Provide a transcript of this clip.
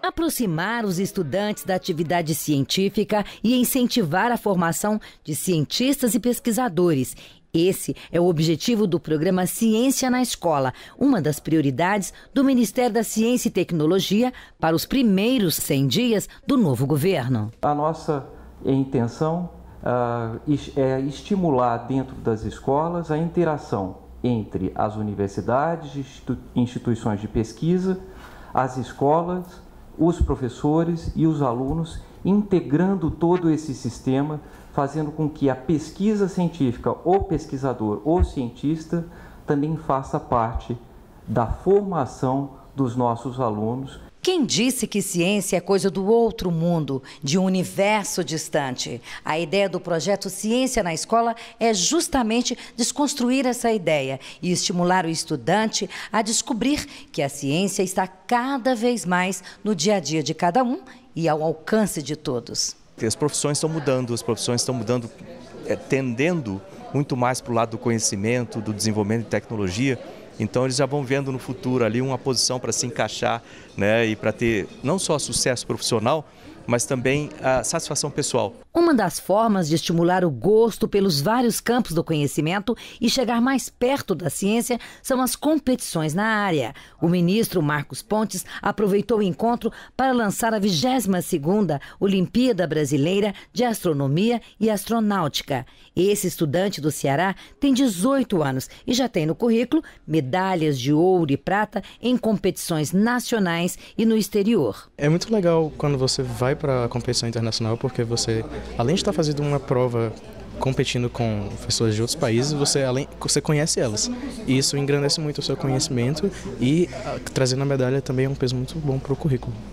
Aproximar os estudantes da atividade científica e incentivar a formação de cientistas e pesquisadores. Esse é o objetivo do programa Ciência na Escola, uma das prioridades do Ministério da Ciência e Tecnologia para os primeiros 100 dias do novo governo. A nossa intenção ah, é estimular dentro das escolas a interação entre as universidades, instituições de pesquisa, as escolas, os professores e os alunos, integrando todo esse sistema, fazendo com que a pesquisa científica, ou pesquisador ou cientista, também faça parte da formação dos nossos alunos. Quem disse que ciência é coisa do outro mundo, de um universo distante? A ideia do projeto Ciência na Escola é justamente desconstruir essa ideia e estimular o estudante a descobrir que a ciência está cada vez mais no dia a dia de cada um e ao alcance de todos. As profissões estão mudando, as profissões estão mudando, é, tendendo muito mais para o lado do conhecimento, do desenvolvimento de tecnologia. Então eles já vão vendo no futuro ali uma posição para se encaixar né, e para ter não só sucesso profissional, mas também a satisfação pessoal. Uma das formas de estimular o gosto pelos vários campos do conhecimento e chegar mais perto da ciência são as competições na área. O ministro Marcos Pontes aproveitou o encontro para lançar a 22ª Olimpíada Brasileira de Astronomia e Astronáutica. Esse estudante do Ceará tem 18 anos e já tem no currículo medalhas de ouro e prata em competições nacionais e no exterior. É muito legal quando você vai vai para a competição internacional porque você, além de estar tá fazendo uma prova competindo com pessoas de outros países, você além você conhece elas. E isso engrandece muito o seu conhecimento e a, ah, trazendo a medalha também é um peso muito bom para o currículo.